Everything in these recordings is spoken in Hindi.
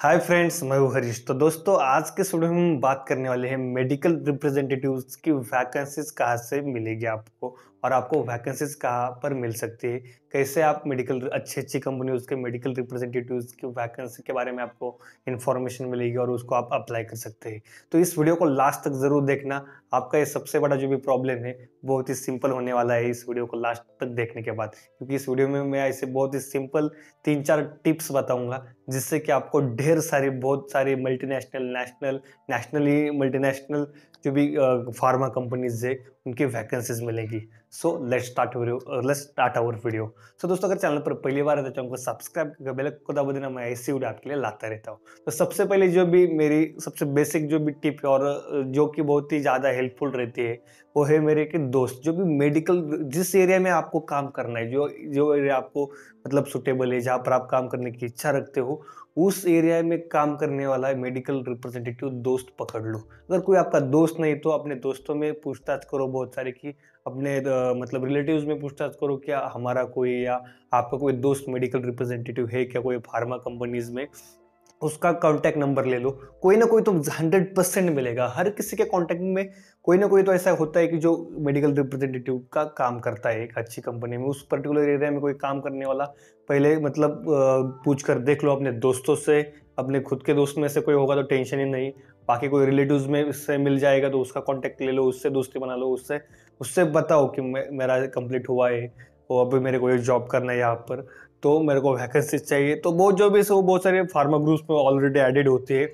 हाय फ्रेंड्स मैं हूँ हरीश तो दोस्तों आज के स्टूडियो में हम बात करने वाले हैं मेडिकल रिप्रेजेंटेटिव्स की वैकेंसीज कहाँ से मिलेगी आपको और आपको वैकेंसीज कहाँ पर मिल सकती है कैसे आप मेडिकल अच्छी अच्छी कंपनीज के मेडिकल रिप्रेजेंटेटिव्स की वैकेंसी के बारे में आपको इन्फॉर्मेशन मिलेगी और उसको आप अप्लाई कर सकते हैं तो इस वीडियो को लास्ट तक ज़रूर देखना आपका ये सबसे बड़ा जो भी प्रॉब्लम है बहुत ही सिंपल होने वाला है इस वीडियो को लास्ट तक देखने के बाद क्योंकि इस वीडियो में मैं ऐसे बहुत ही सिंपल तीन चार टिप्स बताऊंगा जिससे कि आपको ढेर सारी बहुत सारी मल्टीनेशनल नेशनल नेशनली मल्टीनेशनल जो भी फार्मा कंपनीज है उनकी वैकेंसीज मिलेंगी so let start let start our video so दोस्तों अगर चैनल पर पहली बार है तो सब्सक्राइब करके बेल को दबा देना मैं ऐसी वीडियो आपके लिए लाता रहता हूँ तो सबसे पहले जो भी मेरी सबसे बेसिक जो भी टिप और जो कि बहुत ही ज़्यादा हेल्पफुल रहती है वो है मेरे के दोस्त जो भी मेडिकल जिस एरिया में आपको काम करना है जो जो एरिया आपको मतलब सुटेबल है जहाँ पर आप काम करने की इच्छा रखते हो उस एरिया में काम करने वाला है मेडिकल रिप्रेजेंटेटिव दोस्त पकड़ लो अगर कोई आपका दोस्त नहीं तो अपने दोस्तों में पूछताछ करो बहुत सारे कि अपने मतलब रिलेटिव्स में पूछताछ करो क्या हमारा कोई या आपका कोई दोस्त मेडिकल रिप्रेजेंटेटिव है क्या कोई फार्मा कंपनीज में उसका कॉन्टैक्ट नंबर ले लो कोई ना कोई तो हंड्रेड परसेंट मिलेगा हर किसी के कॉन्टैक्ट में कोई ना कोई तो ऐसा होता है कि जो मेडिकल रिप्रेजेंटेटिव का काम करता है एक अच्छी कंपनी में उस पर्टिकुलर एरिया में कोई काम करने वाला पहले मतलब पूछ कर देख लो अपने दोस्तों से अपने खुद के दोस्त में से कोई होगा तो टेंशन ही नहीं बाकी कोई रिलेटिव में उससे मिल जाएगा तो उसका कॉन्टैक्ट ले लो उससे दोस्ती बना लो उससे उससे बताओ कि मेरा कंप्लीट हुआ है और अभी मेरे को ये जॉब करना है यहाँ पर तो मेरे को वैकेंसी चाहिए तो बहुत जो भी वो बहुत सारे फार्मा ग्रुप्स में ऑलरेडी एडेड होती है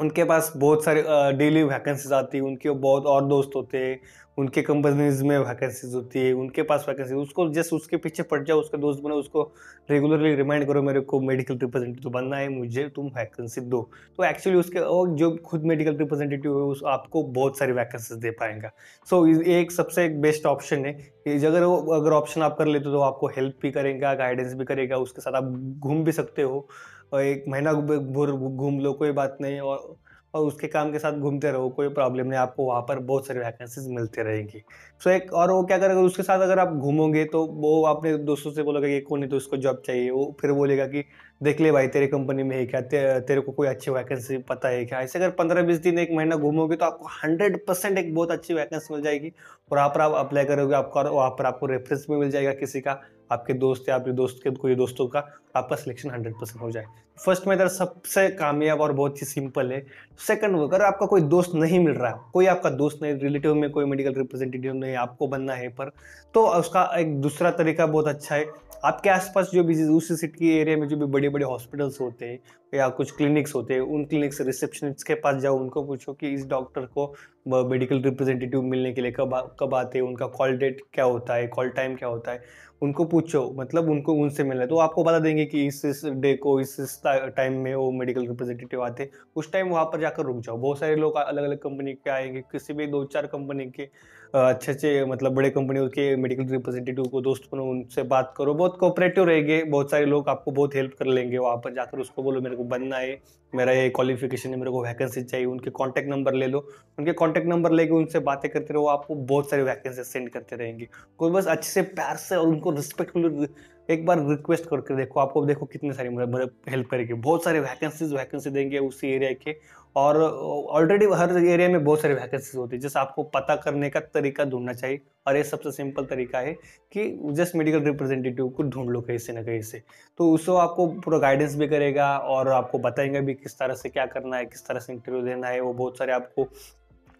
उनके पास बहुत सारे डेली वैकेंसीज आती है उनके बहुत और दोस्त होते हैं उनके कंपनीज में वैकेंसीज होती है उनके पास वैकेंसी उसको जस्ट उसके पीछे पड़ जाओ उसके दोस्त बने उसको रेगुलरली रिमाइंड करो मेरे को मेडिकल रिप्रेजेंटेटिव तो बनना है मुझे तुम वैकेंसी दो तो एक्चुअली उसके और जो खुद मेडिकल रिप्रेजेंटेटिव है उस आपको बहुत सारी वैकेंसीज दे पाएगा सो so, एक सबसे एक बेस्ट ऑप्शन है कि अगर वो अगर ऑप्शन आप कर लेते हो तो आपको हेल्प भी करेगा गाइडेंस भी करेगा उसके साथ आप घूम भी सकते हो और एक महीना भर घूम लो कोई बात नहीं और और उसके काम के साथ घूमते रहो कोई प्रॉब्लम नहीं आपको वहाँ पर बहुत सारी वैकेंसीज मिलते रहेंगी सो so एक और वो क्या करेगा उसके साथ अगर आप घूमोगे तो वो आपने दोस्तों से बोलोगे कि कौन है तो उसको जॉब चाहिए वो फिर बोलेगा कि देख ले भाई तेरे कंपनी में है क्या ते, तेरे को कोई अच्छी वैकेंसी पता है क्या ऐसे अगर पंद्रह बीस दिन एक महीना घूमोगे तो आपको हंड्रेड परसेंट एक बहुत अच्छी वैकेंसी मिल जाएगी और वहाँ पर आप अप्लाई करोगे आपका वहाँ पर आपको रेफरेंस भी मिल जाएगा किसी का आपके दोस्त या आपके दोस्त के कोई दोस्तों का आपका सिलेक्शन हंड्रेड परसेंट हो जाए फर्स्ट में मेथड सबसे कामयाब और बहुत ही सिंपल है सेकंड अगर आपका कोई दोस्त नहीं मिल रहा है कोई आपका दोस्त नहीं रिलेटिव में कोई मेडिकल रिप्रेजेंटेटिव नहीं आपको बनना है पर तो उसका एक दूसरा तरीका बहुत अच्छा है आपके आसपास जो भी दूसरी सिटी के एरिया में जो भी बड़े बड़े हॉस्पिटल्स होते हैं या कुछ क्लिनिक्स होते हैं उन क्लिनिक्स रिसेप्शनिस्ट के पास जाओ उनको पूछो कि इस डॉक्टर को मेडिकल रिप्रेजेंटेटिव मिलने के लिए कब कब आते हैं उनका कॉल डेट क्या होता है कॉल टाइम क्या होता है उनको पूछो मतलब उनको उनसे मिलना है तो आपको बता देंगे कि इस इस डे को इस इस टाइम में वो मेडिकल रिप्रेजेंटेटिव आते हैं उस टाइम वहाँ पर जाकर रुक जाओ बहुत सारे लोग अलग अलग कंपनी के आएंगे किसी भी दो चार कंपनी के अच्छे अच्छे मतलब बड़े कंपनी के मेडिकल रिप्रेजेंटेटिव को दोस्त बनो उनसे बात करो बहुत कोऑपरेटिव रहेंगे बहुत सारे लोग आपको बहुत हेल्प कर लेंगे वहाँ पर जाकर उसको बोलो मेरे को बनना है मेरा ये क्वालिफिकेशन है मेरे को वैकेंसी चाहिए उनके कॉन्टैक्ट नंबर ले लो उनके कॉन्टैक्ट नंबर लेके उनसे बातें करते रहो आपको बहुत सारी वैकेंसी सेंड करते रहेंगे कोई बस अच्छे से प्यार से और उनको रिस्पेक्टफुल एक बार रिक्वेस्ट करके देखो आपको देखो कितने सारी मतलब हेल्प करेगी बहुत सारे वैकेंसीज वैकेंसी देंगे उसी एरिया के और ऑलरेडी हर एरिया में बहुत सारी वैकेंसीज होती है जैसे आपको पता करने का तरीका ढूंढना चाहिए और ये सबसे सिंपल तरीका है कि जस्ट मेडिकल रिप्रेजेंटेटिव को ढूंढ लो कहीं से ना कहीं से तो उसको आपको पूरा गाइडेंस भी करेगा और आपको बताएंगे भी किस तरह से क्या करना है किस तरह से इंटरव्यू देना है वो बहुत सारे आपको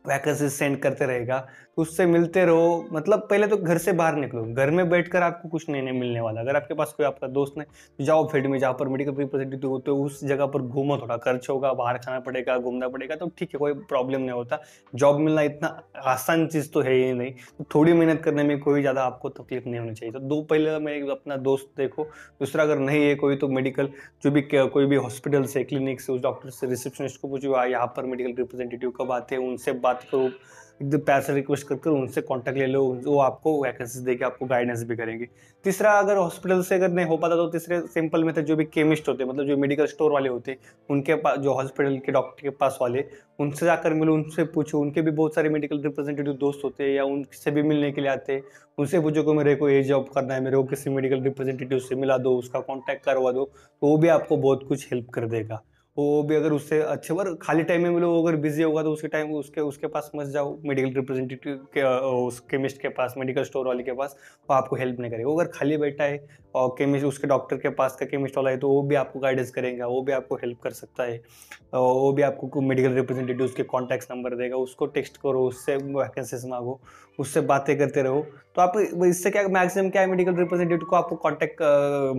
वैकेंसी सेंड करते रहेगा तो उससे मिलते रहो मतलब पहले तो घर से बाहर निकलो घर में बैठकर आपको कुछ नहीं नहीं मिलने वाला अगर आपके पास कोई आपका दोस्त नहीं तो जाओ फील्ड में जहाँ पर मेडिकल रिप्रेजेंटेटिव तो होते हो उस जगह पर घूमो थोड़ा खर्च होगा बाहर खाना पड़ेगा घूमना पड़ेगा तो ठीक है कोई प्रॉब्लम नहीं होता जॉब मिलना इतना आसान चीज़ तो है ही नहीं तो थोड़ी मेहनत करने में कोई ज़्यादा आपको तकलीफ नहीं होनी चाहिए तो दो पहले तो मैं अपना दोस्त देखो दूसरा अगर नहीं है कोई तो मेडिकल जो भी कोई भी हॉस्पिटल से क्लिनिक से उस डॉक्टर से रिसेप्शनिस्ट को पूछो यहाँ पर मेडिकल रिप्रेजेंटेटिव कब आते हैं उनसे बात आप तो एकदम पैसे रिक्वेस्ट कर उनसे कॉन्टैक्ट ले लो वो आपको वैकेंसी देके आपको गाइडेंस भी करेंगे तीसरा अगर हॉस्पिटल से अगर नहीं हो पाता तो तीसरे सिंपल मेथड जो भी केमिस्ट होते मतलब जो मेडिकल स्टोर वाले होते उनके पास जो हॉस्पिटल के डॉक्टर के पास वाले उनसे जाकर मिलो उनसे पूछो उनके भी बहुत सारे मेडिकल रिप्रेजेंटेटिव दोस्त होते हैं या उनसे भी मिलने के लिए आते हैं उनसे पूछो कि मेरे को ये जॉब करना है मेरे को किसी मेडिकल रिप्रेजेंटेटिव से मिला दो उसका कॉन्टैक्ट करवा दो तो वो भी आपको बहुत कुछ हेल्प कर देगा वो भी अगर उससे अच्छे और खाली टाइम में मिलो अगर बिजी होगा तो उसके टाइम उसके उसके पास मत जाओ मेडिकल रिप्रेजेंटेटिव के उस केमिस्ट के पास मेडिकल स्टोर वाले के पास वो आपको हेल्प नहीं करेगा अगर खाली बैठा है और केमिस्ट उसके डॉक्टर के पास का केमिस्ट वाला है तो वो भी आपको गाइडेंस करेगा वो भी आपको हेल्प कर सकता है वो भी आपको मेडिकल रिप्रेजेंटेटिव उसके कॉन्टैक्ट नंबर देगा उसको टेक्स्ट करो उससे वैकेंसीज मांगो उससे बातें करते रहो तो आप इससे क्या मैक्सिमम क्या है मेडिकल रिप्रेजेंटेटिव को आपको कॉन्टैक्ट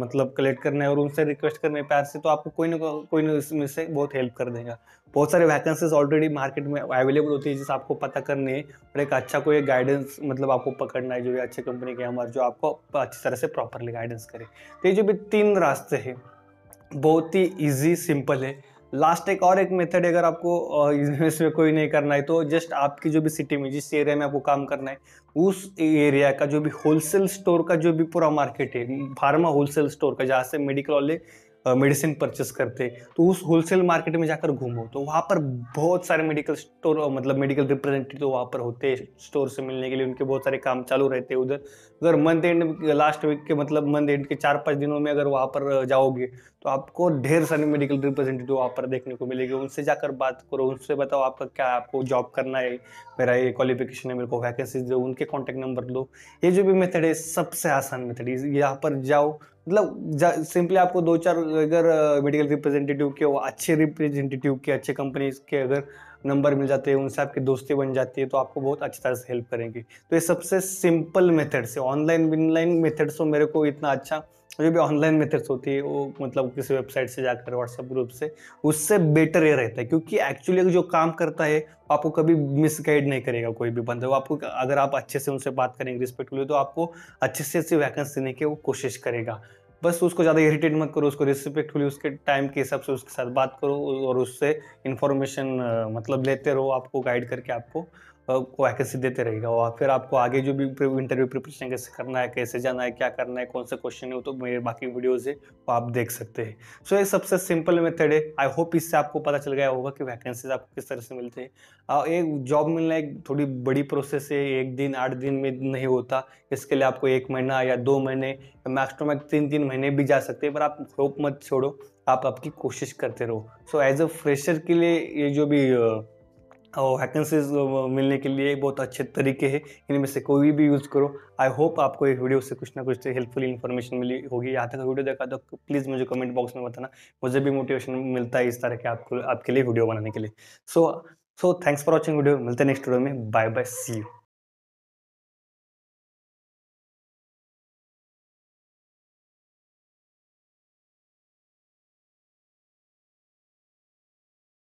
मतलब कलेक्ट करना है और उनसे रिक्वेस्ट करने प्यार से तो आपको कोई ना कोई ना में से बहुत हेल्प कर देगा बहुत सारे वैकेंसीज ऑलरेडी मार्केट में अवेलेबल होती है जिसे आपको पता करने और एक अच्छा कोई गाइडेंस मतलब आपको पकड़ना है जो ये अच्छे कंपनी के हमारे जो आपको अच्छी तरह से प्रॉपरली गाइडेंस करे तो ये जो भी तीन रास्ते हैं बहुत ही ईजी सिंपल है लास्ट एक और एक मेथड है अगर आपको इसमें कोई नहीं करना है तो जस्ट आपकी जो भी सिटी में जिस एरिया में आपको काम करना है उस एरिया का जो भी होलसेल स्टोर का जो भी पूरा मार्केट है फार्मा होलसेल स्टोर का जहाँ से मेडिकल वाले मेडिसिन परचेस करते तो उस होलसेल मार्केट में जाकर घूमो तो वहाँ पर बहुत सारे मेडिकल स्टोर मतलब मेडिकल रिप्रेजेंटेटिव तो वहाँ पर होते स्टोर से मिलने के लिए उनके बहुत सारे काम चालू रहते हैं उधर अगर मंथ एंड लास्ट वीक के मतलब मंथ एंड के चार पाँच दिनों में अगर वहाँ पर जाओगे तो आपको ढेर सारे मेडिकल रिप्रेजेंटेटिव वहाँ पर देखने को मिलेगी उनसे जाकर बात करो उनसे बताओ आपका क्या आपको जॉब करना है मेरा ये क्वालिफिकेशन है मेरे को वैकेंसीज दो उनके कॉन्टैक्ट नंबर दो ये जो भी मेथड है सबसे आसान मेथड है यहाँ पर जाओ मतलब सिंपली आपको दो चार अगर मेडिकल रिप्रेजेंटेटिव के अच्छे रिप्रेजेंटेटिव के अच्छे कंपनीज के अगर नंबर मिल जाते हैं उनसे आपकी दोस्ती बन जाती है तो आपको बहुत अच्छी तरह से हेल्प करेंगे तो ये सबसे सिंपल मेथड से ऑनलाइन विनलाइन मेथड से मेरे को इतना अच्छा जो भी ऑनलाइन मेथड्स होती है वो मतलब किसी वेबसाइट से जाकर व्हाट्सएप ग्रुप से उससे बेटर ये रहता है क्योंकि एक्चुअली जो काम करता है आपको कभी मिसगाइड नहीं करेगा कोई भी बंदा आपको अगर आप अच्छे से उनसे बात करेंगे रिस्पेक्टफुली तो आपको अच्छे से अच्छी वैकेंसी देने की वो कोशिश करेगा बस उसको ज़्यादा इरिटेट मत करो उसको रिस्पेक्टफुली उसके टाइम के हिसाब से उसके साथ बात करो और उससे इन्फॉर्मेशन मतलब लेते रहो आपको गाइड करके आपको वैकेंसी देते रहेगा और फिर आपको आगे जो भी इंटरव्यू प्रिपरेशन कैसे करना है कैसे जाना है क्या करना है कौन से क्वेश्चन है तो मेरे बाकी वीडियोज है वो आप देख सकते हैं सो so, ये सबसे सिंपल मेथड है आई होप इससे आपको पता चल गया होगा कि वैकेंसीज आपको किस तरह से मिलते हैं और एक जॉब मिलना एक थोड़ी बड़ी प्रोसेस है एक दिन आठ दिन में नहीं होता इसके लिए आपको एक महीना या दो महीने मैक्स टू मैक्स तीन तीन महीने भी जा सकते हैं पर आप होप मत छोड़ो आप आपकी कोशिश करते रहो सो एज अ फ्रेशर के लिए ये जो भी uh, और वैकेंसीज मिलने के लिए बहुत अच्छे तरीके हैं इनमें से कोई भी यूज़ करो आई होप आपको ये वीडियो से कुछ ना कुछ हेल्पफुल इन्फॉर्मेशन मिली होगी यहाँ तक वीडियो देखा तो प्लीज़ मुझे कमेंट बॉक्स में बताना मुझे भी मोटिवेशन मिलता है इस तरह के आपको आपके लिए वीडियो बनाने के लिए so so thanks for watching video मिलते हैं नेक्स्ट वीडियो में बाय बाय सी यू